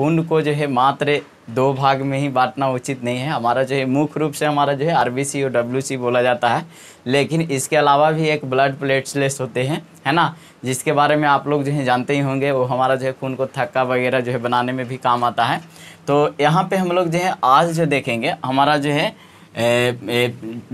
खून को जो है मात्र दो भाग में ही बांटना उचित नहीं है हमारा जो है मुख्य रूप से हमारा जो है आर और डब्ल्यू बोला जाता है लेकिन इसके अलावा भी एक ब्लड प्लेट्सलेस होते हैं है ना जिसके बारे में आप लोग जो है जानते ही होंगे वो हमारा जो है खून को थक्का वगैरह जो है बनाने में भी काम आता है तो यहाँ पर हम लोग जो है आज जो देखेंगे हमारा जो है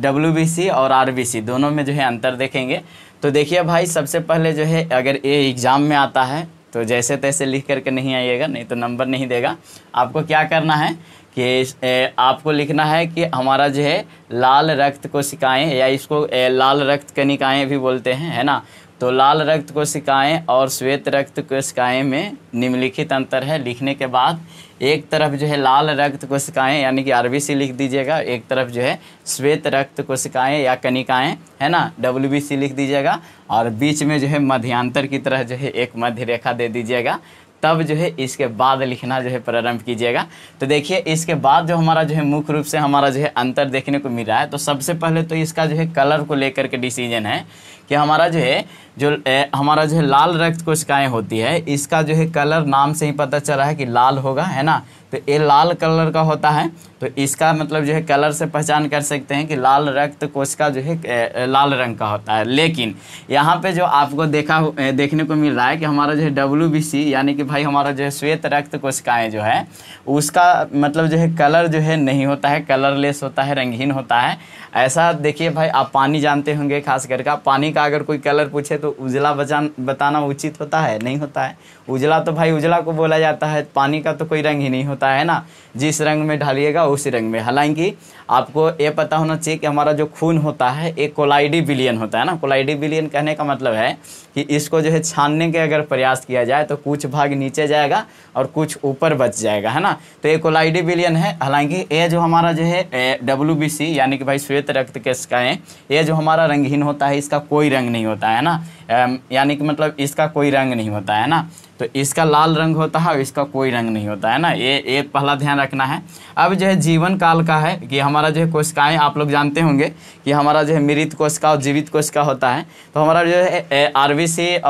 डब्ल्यू और आर दोनों में जो है अंतर देखेंगे तो देखिए भाई सबसे पहले जो है अगर ये एग्ज़ाम में आता है तो जैसे तैसे लिख करके नहीं आइएगा नहीं तो नंबर नहीं देगा आपको क्या करना है कि आपको लिखना है कि हमारा जो है लाल रक्त को सिकाएँ या इसको लाल रक्त कनिकाएं भी बोलते हैं है ना तो लाल रक्त को सिकाएँ और श्वेत रक्त को सिकाएँ में निम्नलिखित अंतर है लिखने के बाद एक तरफ जो है लाल रक्त कोशिकाएं यानी कि आर लिख दीजिएगा एक तरफ जो है श्वेत रक्त कोशिकाएं या कनिकाएं है ना डब्ल्यू लिख दीजिएगा और बीच में जो है मध्यांतर की तरह जो है एक मध्य रेखा दे दीजिएगा तब जो है इसके बाद लिखना जो है प्रारंभ कीजिएगा तो देखिए इसके बाद जो हमारा जो है मुख्य रूप से हमारा जो है अंतर देखने को मिल रहा है तो सबसे पहले तो इसका जो है कलर को लेकर के डिसीजन है कि हमारा जो है जो ए, हमारा जो है लाल रक्त कोशिकाएं होती है इसका जो है कलर नाम से ही पता चला है कि लाल होगा है ना तो ये लाल कलर का होता है तो इसका मतलब जो है कलर से पहचान कर सकते हैं कि लाल रक्त कोशिका जो है लाल रंग का होता है लेकिन यहाँ पे जो आपको देखा देखने को मिल रहा है कि हमारा जो है डब्ल्यू यानी कि भाई हमारा जो है श्वेत रक्त कोशिकाएँ जो है उसका मतलब जो है कलर जो है नहीं होता है कलरलेस होता है रंगहीन होता है ऐसा देखिए भाई आप पानी जानते होंगे खास करके पानी का अगर कोई कलर पूछे तो उजला बचान बताना उचित होता है नहीं होता है उजला तो भाई उजला को बोला जाता है पानी का तो कोई रंग ही नहीं होता होता है ना जिस रंग में ढालिएगा उसी रंग में हालांकि आपको ये पता होना चाहिए कि हमारा जो खून होता है एक कोलाइडी बिलियन होता है ना कोलाइडी बिलियन कहने का मतलब है कि इसको जो है छानने के अगर प्रयास किया जाए तो कुछ भाग नीचे जाएगा और कुछ ऊपर बच जाएगा है ना तो ये कोलाइडी बिलियन है हालांकि ये जो हमारा जो है डब्ल्यू यानी कि भाई श्वेत रक्त के केशिकाएँ ये जो हमारा रंगहीन होता है इसका कोई रंग नहीं होता है ना यानी कि मतलब इसका कोई रंग नहीं होता है ना तो इसका लाल रंग होता है और इसका कोई रंग नहीं होता है ना ये ये पहला ध्यान रखना है अब जो है जीवन काल का है कि हमारा जो है कोशिकाएँ आप लोग जानते होंगे कि हमारा जो है मृत कोशिका और जीवित कोशिका होता है तो हमारा जो है आर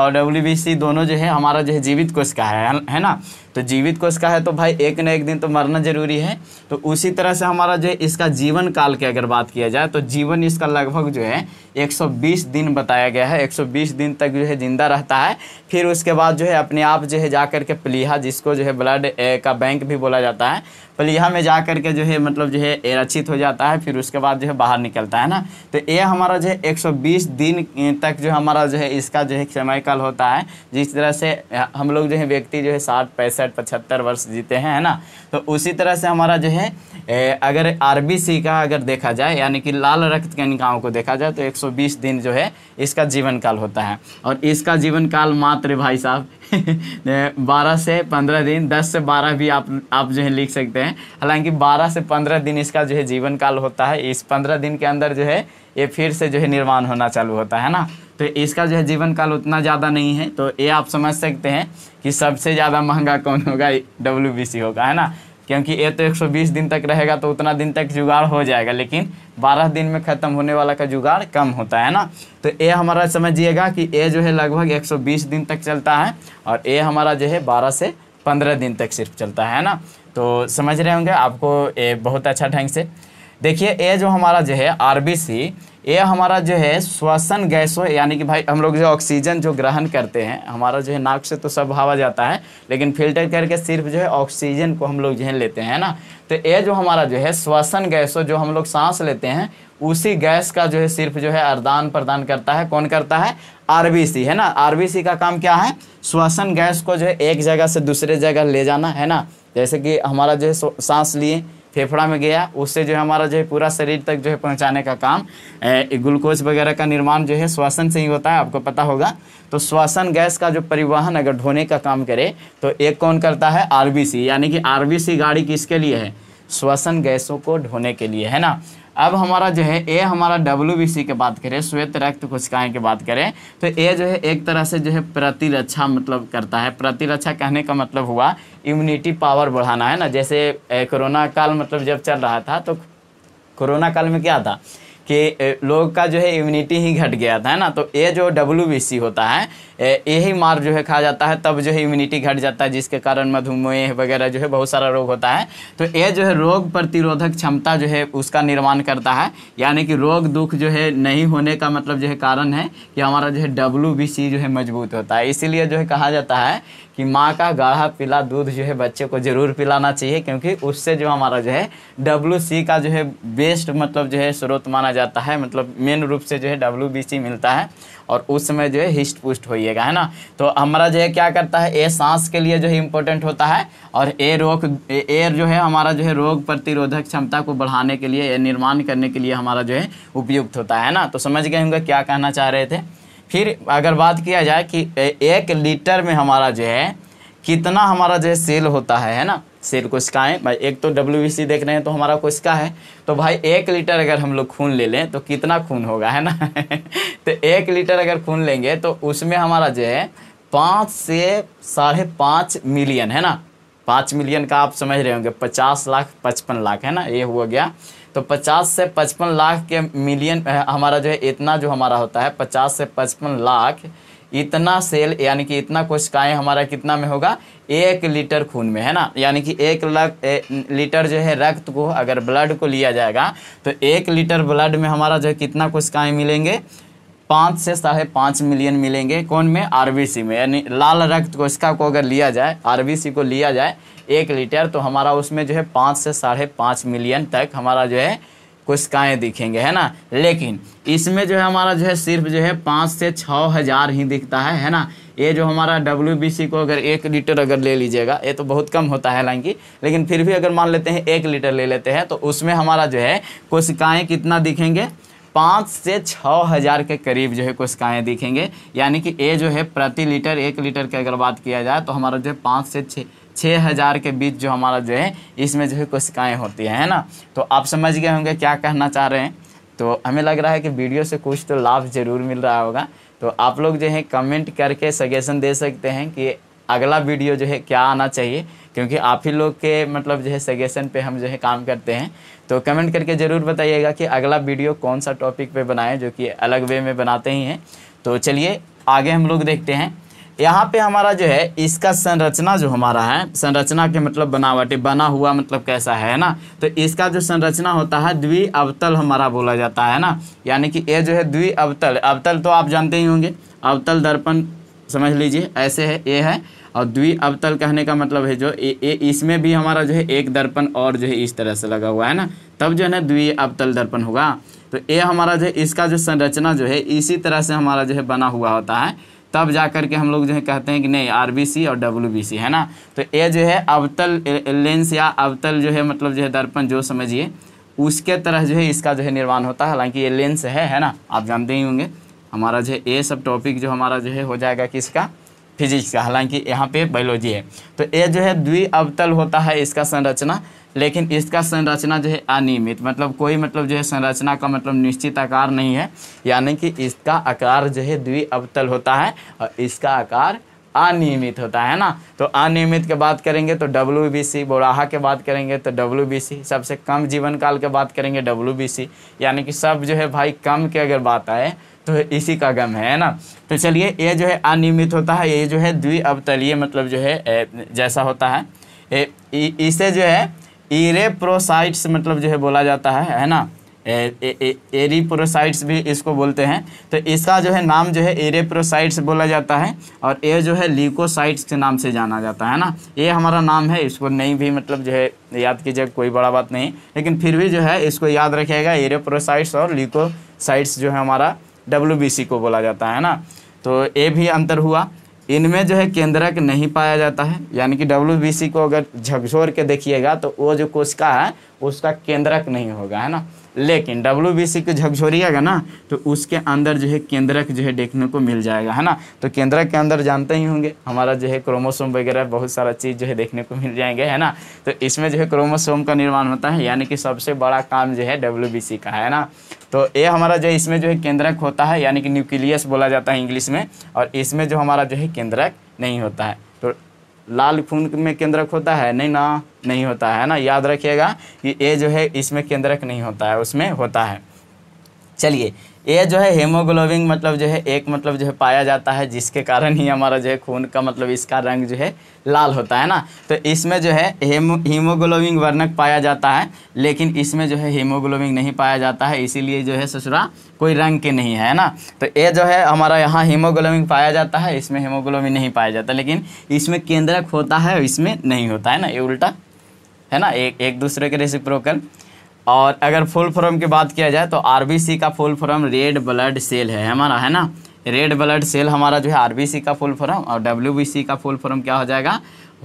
और डब्ल्यू दोनों जो है हमारा जो है जीवित कोशिका है है ना तो जीवित कोश का है तो भाई एक ना एक दिन तो मरना जरूरी है तो उसी तरह से हमारा जो है इसका जीवन काल की अगर बात किया जाए तो जीवन इसका लगभग जो है 120 दिन बताया गया है 120 दिन तक जो है ज़िंदा रहता है फिर उसके बाद जो है अपने आप जो है जा के प्लीहा जिसको जो है ब्लड का बैंक भी बोला जाता है यहाँ में जा कर के जो है मतलब जो है रक्षित हो जाता है फिर उसके बाद जो है बाहर निकलता है ना तो ये हमारा जो है एक दिन तक जो हमारा जो है इसका जो है समय काल होता है जिस तरह से हम लोग जो है व्यक्ति जो है साठ पैंसठ पचहत्तर वर्ष जीते हैं है ना तो उसी तरह से हमारा जो है अगर आर का अगर देखा जाए यानी कि लाल रक्त निकाओं को देखा जाए तो एक दिन जो है इसका जीवन काल होता है और इसका जीवन काल मात्र भाई साहब बारह से पंद्रह दिन दस से बारह भी आप आप जो है लिख सकते हैं हालांकि बारह से पंद्रह दिन इसका जो है जीवन काल होता है इस पंद्रह दिन के अंदर जो है ये फिर से जो है निर्माण होना चालू होता है ना तो इसका जो है जीवन काल उतना ज़्यादा नहीं है तो ये आप समझ सकते हैं कि सबसे ज़्यादा महंगा कौन होगा डब्ल्यू होगा है ना क्योंकि ये तो 120 दिन तक रहेगा तो उतना दिन तक जुगाड़ हो जाएगा लेकिन 12 दिन में ख़त्म होने वाला का जुगाड़ कम होता है ना तो ये हमारा समझिएगा कि ये जो है लगभग 120 दिन तक चलता है और ये हमारा जो है 12 से 15 दिन तक सिर्फ चलता है ना तो समझ रहे होंगे आपको ये बहुत अच्छा ढंग से देखिए ये जो हमारा जो है आरबीसी ये हमारा जो है श्वसन गैसों यानी कि भाई हम लोग जो ऑक्सीजन जो ग्रहण करते हैं हमारा जो है नाक से तो सब हवा जाता है लेकिन फिल्टर करके सिर्फ जो है ऑक्सीजन को हम लोग जो है लेते हैं ना तो ये जो हमारा जो है श्वसन गैसों जो हम लोग सांस लेते हैं उसी गैस का जो है सिर्फ जो है अर्दान प्रदान करता है कौन करता है आर है ना आरबीसी का काम क्या है श्वसन गैस को जो है एक जगह से दूसरे जगह ले जाना है ना जैसे कि हमारा जो है सांस लिए फेफड़ा में गया उससे जो है हमारा जो है पूरा शरीर तक जो है पहुंचाने का काम ग्लूकोज वगैरह का निर्माण जो है श्वसन से ही होता है आपको पता होगा तो श्वसन गैस का जो परिवहन अगर ढोने का काम करे तो एक कौन करता है आरबीसी यानी कि आरबीसी गाड़ी किसके लिए है श्वसन गैसों को ढोने के लिए है ना अब हमारा जो है ए हमारा डब्ल्यू बी सी की बात करें श्वेत रक्त कोशिकाएं की बात करें तो ए जो है एक तरह से जो है प्रतिरक्षा मतलब करता है प्रतिरक्षा कहने का मतलब हुआ इम्यूनिटी पावर बढ़ाना है ना जैसे कोरोना काल मतलब जब चल रहा था तो कोरोना काल में क्या था कि लोग का जो है इम्यूनिटी ही घट गया था है ना तो ये जो डब्ल्यू होता है यही मार जो है खा जाता है तब जो है इम्यूनिटी घट जाता है जिसके कारण मधुमेह वगैरह जो है बहुत सारा रोग होता है तो ये जो है रोग प्रतिरोधक क्षमता जो है उसका निर्माण करता है यानी कि रोग दुख जो है नहीं होने का मतलब जो है कारण है कि हमारा जो है डब्ल्यू जो है मजबूत होता है इसीलिए जो है कहा जाता है कि माँ का गाढ़ा पीला दूध जो है बच्चे को ज़रूर पिलाना चाहिए क्योंकि उससे जो हमारा जो है डब्ल्यू का जो है बेस्ट मतलब जो है स्रोत माना जाता है मतलब मेन रूप से जो है डब्ल्यू मिलता है और उस समय जो है हिस्ट पुस्ट होइएगा है ना तो हमारा जो है क्या करता है ए सांस के लिए जो है इम्पोर्टेंट होता है और ए रोग एयर जो है हमारा जो है रोग प्रतिरोधक क्षमता को बढ़ाने के लिए निर्माण करने के लिए हमारा जो है उपयुक्त होता है ना तो समझ गए होंगे क्या कहना चाह रहे थे फिर अगर बात किया जाए कि एक लीटर में हमारा जो है कितना हमारा जो है सेल होता है है ना सिर कोशिकाएं भाई एक तो डब्ल्यू देख रहे हैं तो हमारा कोशिका है तो भाई एक लीटर अगर हम लोग खून ले लें तो कितना खून होगा है ना तो एक लीटर अगर खून लेंगे तो उसमें हमारा जो है पाँच से साढ़े पाँच मिलियन है ना पाँच मिलियन का आप समझ रहे होंगे पचास लाख पचपन लाख है ना ये हो गया तो पचास से पचपन लाख के मिलियन हमारा जो है इतना जो हमारा होता है पचास से पचपन लाख इतना सेल यानी कि इतना कोशिकाएं हमारा कितना में होगा एक लीटर खून में है ना यानी कि एक लाख लीटर जो है रक्त को अगर ब्लड को लिया जाएगा तो एक लीटर ब्लड में हमारा जो है कितना कोशिकाएं मिलेंगे पाँच से साढ़े पाँच मिलियन मिलेंगे कौन में आरबीसी में यानी लाल रक्त कोशिका को अगर लिया जाए आरबीसी को लिया जाए एक लीटर तो हमारा उसमें जो है पाँच से साढ़े पाँच मिलियन तक हमारा जो है कोशिकाएँ दिखेंगे है ना लेकिन इसमें जो है हमारा जो है सिर्फ जो है पाँच से छः हज़ार ही दिखता है है ना ये जो हमारा डब्ल्यू को अगर एक लीटर अगर ले लीजिएगा ये तो बहुत कम होता है हालांकि लेकिन फिर भी अगर मान लेते हैं एक लीटर ले लेते हैं तो उसमें हमारा जो है कोशिकाएँ कितना दिखेंगे पाँच से छः हज़ार के करीब जो है कोशिकाएँ दिखेंगे यानी कि ये जो है प्रति लीटर एक लीटर की अगर बात किया जाए तो हमारा जो है पाँच से छः छः हज़ार के बीच जो हमारा जो है इसमें जो है कोशिकाएँ होती हैं है ना तो आप समझ गए होंगे क्या कहना चाह रहे हैं तो हमें लग रहा है कि वीडियो से कुछ तो लाभ ज़रूर मिल रहा होगा तो आप लोग जो है कमेंट करके सजेशन दे सकते हैं कि अगला वीडियो जो है क्या आना चाहिए क्योंकि आप ही लोग के मतलब जो है सजेशन पे हम जो है काम करते हैं तो कमेंट करके ज़रूर बताइएगा कि अगला वीडियो कौन सा टॉपिक पे बनाएं जो कि अलग वे में बनाते ही हैं तो चलिए आगे हम लोग देखते हैं यहाँ पे हमारा जो है इसका संरचना जो हमारा है संरचना के मतलब बनावटी बना हुआ मतलब कैसा है ना तो इसका जो संरचना होता है द्वि अवतल हमारा बोला जाता है ना यानी कि ये जो है द्वि अवतल अवतल तो आप जानते ही होंगे अवतल दर्पण समझ लीजिए ऐसे है ये है और द्वि अवतल कहने का मतलब है जो इसमें भी हमारा जो है एक दर्पण और जो है इस तरह से लगा हुआ है ना तब जो है ना द्वि अवतल दर्पण होगा तो ये हमारा जो है इसका जो संरचना जो है इसी तरह से हमारा जो है बना हुआ होता है तब जा कर के हम लोग जो है कहते हैं कि नहीं आर और डब्ल्यू है ना तो ये जो है अवतल लेंस या अवतल जो है मतलब जो है दर्पण जो समझिए उसके तरह जो है इसका जो है निर्माण होता है हालांकि ये लेंस है है ना आप जानते ही होंगे हमारा जो है ये सब टॉपिक जो हमारा जो है हो जाएगा किसका फिजिक्स का हालांकि यहाँ पे बायोलॉजी है तो ये जो है द्वि अवतल होता है इसका संरचना लेकिन इसका संरचना जो है अनियमित मतलब कोई मतलब जो है संरचना का मतलब निश्चित आकार नहीं है यानी कि इसका आकार जो है द्वि अवतल होता है और इसका आकार अनियमित होता है ना तो अनियमित के बात करेंगे तो डब्ल्यू बी सी बोराहा के बात करेंगे तो डब्ल्यू बी सी सबसे कम जीवन काल के बात करेंगे डब्ल्यू बी सी यानी कि सब जो है भाई कम के अगर बात आए तो इसी का गम है ना तो चलिए ये जो है अनियमित होता है ये जो है द्वि अवतलीय मतलब जो है जैसा होता है इसे जो है इरेप्रोसाइट्स मतलब जो है बोला जाता है है ना एरिप्रोसाइट्स भी इसको बोलते हैं तो इसका जो है नाम जो है एरेप्रोसाइट्स बोला जाता है और ये जो है लीकोसाइट्स के नाम से जाना जाता है ना ये हमारा नाम है इसको नहीं भी मतलब जो है याद कीजिए कोई बड़ा बात नहीं लेकिन फिर भी जो है इसको याद रखिएगा एरेप्रोसाइट्स और लीकोसाइट्स जो है हमारा डब्ल्यू को बोला जाता है ना तो ये भी अंतर हुआ इनमें जो है केंद्रक नहीं पाया जाता है यानी कि डब्ल्यू को अगर झकझोर के देखिएगा तो वो जो कोशिका है उसका केंद्रक नहीं होगा है ना लेकिन डब्ल्यू बी सी को झकझोरिएगा ना तो उसके अंदर जो है केंद्रक जो है देखने को मिल जाएगा है ना तो केंद्रक के अंदर जानते ही होंगे हमारा जो है क्रोमोसोम वगैरह बहुत सारा चीज़ जो है देखने को मिल जाएंगे है ना तो इसमें जो है क्रोमोसोम का निर्माण होता है यानी कि सबसे बड़ा काम जो है डब्ल्यू बी सी का है ना तो ये हमारा जो इसमें जो है केंद्रक होता है यानी कि न्यूक्लियस बोला जाता है इंग्लिश में और इसमें जो हमारा जो है केंद्रक नहीं होता है तो लाल खून में केंद्रक होता है नहीं ना नहीं होता है ना याद रखिएगा कि ये जो है इसमें केंद्रक नहीं होता है उसमें होता है चलिए ये जो है हेमोग्लोबिन मतलब जो है एक मतलब जो है पाया जाता है जिसके कारण ही हमारा जो है खून का मतलब इसका रंग जो है लाल होता है ना तो इसमें जो है हेमो हीमोग्लोबिन वर्णक पाया जाता है लेकिन इसमें जो है हीमोग्लोबिन नहीं पाया जाता है इसीलिए जो है ससुरा कोई रंग के नहीं है ना तो ये जो है हमारा यहाँ हीमोग्लोबिन पाया जाता है इसमें हीमोग्लोबिन नहीं पाया जाता लेकिन इसमें केंद्रक होता है इसमें नहीं होता है ना ये उल्टा है ना एक एक दूसरे के रेसिप्रोकल और अगर फुल फॉर्म की बात किया जाए तो आरबीसी का full form red blood cell है हमारा है ना रेड ब्लड सेल हमारा जो है आरबीसी का फुल फॉर्म और डब्ल्यूबीसी का फुल फॉर्म क्या हो जाएगा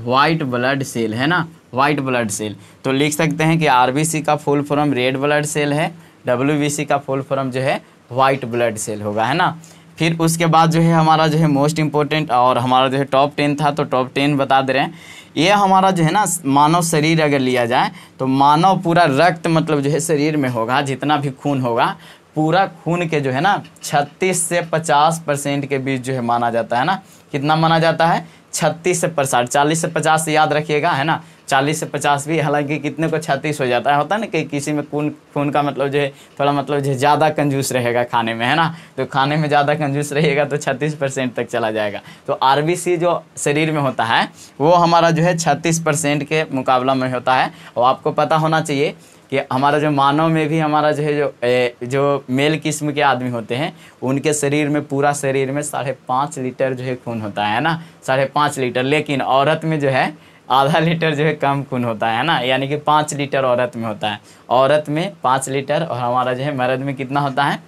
वाइट ब्लड सेल है ना वाइट ब्लड सेल तो लिख सकते हैं कि आरबीसी का full form red blood cell है डब्ल्यूबीसी का फुल फॉर्म जो है वाइट ब्लड सेल होगा है ना फिर उसके बाद जो है हमारा जो है मोस्ट इम्पोर्टेंट और हमारा जो है टॉप टेन था तो टॉप टेन बता दे रहे हैं ये हमारा जो है ना मानव शरीर अगर लिया जाए तो मानव पूरा रक्त मतलब जो है शरीर में होगा जितना भी खून होगा पूरा खून के जो है ना 36 से 50 परसेंट के बीच जो है माना जाता है ना कितना माना जाता है 36 से परसेंट चालीस से 50 याद रखिएगा है ना चालीस से पचास भी हालांकि कितने को छत्तीस हो जाता है होता है ना कि किसी में खून खून का मतलब जो है थोड़ा मतलब जो है ज़्यादा कंजूस रहेगा खाने में है ना तो खाने में ज़्यादा कंजूस रहेगा तो छत्तीस परसेंट तक चला जाएगा तो आर जो शरीर में होता है वो हमारा जो है छत्तीस परसेंट के मुकाबला में होता है और आपको पता होना चाहिए कि हमारा जो मानव में भी हमारा जो है जो ए, जो मेल किस्म के आदमी होते हैं उनके शरीर में पूरा शरीर में साढ़े पाँच लीटर जो है खून होता है ना साढ़े पाँच लीटर लेकिन औरत में जो है आधा लीटर जो है कम खून होता है ना यानी कि पाँच लीटर औरत में होता है औरत में पाँच लीटर और हमारा जो है मर्द में कितना होता है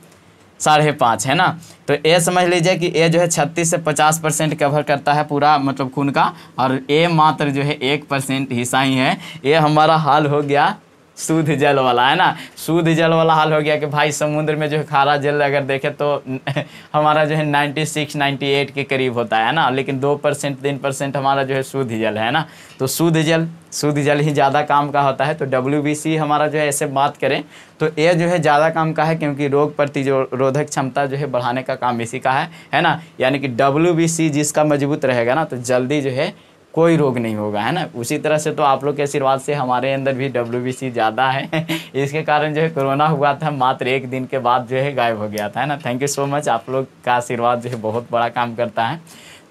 साढ़े पाँच है ना तो ए समझ लीजिए कि ए जो है छत्तीस से पचास परसेंट कवर करता है पूरा मतलब खून का और ए मात्र जो है एक परसेंट हिस्सा ही है ये हमारा हाल हो गया शुद्ध जल वाला है ना शुद्ध जल वाला हाल हो गया कि भाई समुद्र में जो है खारा जल अगर देखे तो हमारा जो है 96 98 के करीब होता है ना लेकिन दो परसेंट तीन परसेंट हमारा जो है शुद्ध जल है ना तो शुद्ध जल शुद्ध जल ही ज़्यादा काम का होता है तो डब्ल्यू हमारा जो है ऐसे बात करें तो यह जो है ज़्यादा काम का है क्योंकि रोग प्रतिरोधक क्षमता जो है बढ़ाने का काम इसी का है है ना यानी कि डब्ल्यू जिसका मजबूत रहेगा ना तो जल्दी जो है कोई रोग नहीं होगा है ना उसी तरह से तो आप लोग के आशीर्वाद से हमारे अंदर भी डब्ल्यू ज़्यादा है इसके कारण जो है कोरोना हुआ था मात्र एक दिन के बाद जो है गायब हो गया था है ना थैंक यू सो मच आप लोग का आशीर्वाद जो है बहुत बड़ा काम करता है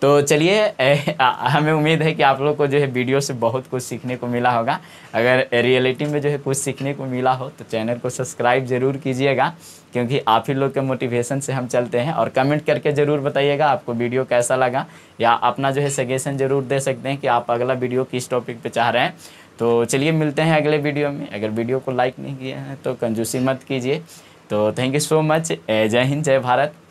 तो चलिए हमें उम्मीद है कि आप लोग को जो है वीडियो से बहुत कुछ सीखने को मिला होगा अगर रियलिटी में जो है कुछ सीखने को मिला हो तो चैनल को सब्सक्राइब ज़रूर कीजिएगा क्योंकि आप ही लोग के मोटिवेशन से हम चलते हैं और कमेंट करके ज़रूर बताइएगा आपको वीडियो कैसा लगा या अपना जो है सजेशन ज़रूर दे सकते हैं कि आप अगला वीडियो किस टॉपिक पर चाह रहे हैं तो चलिए मिलते हैं अगले वीडियो में अगर वीडियो को लाइक नहीं किया है तो कंजूसी मत कीजिए तो थैंक यू सो मच जय हिंद जय भारत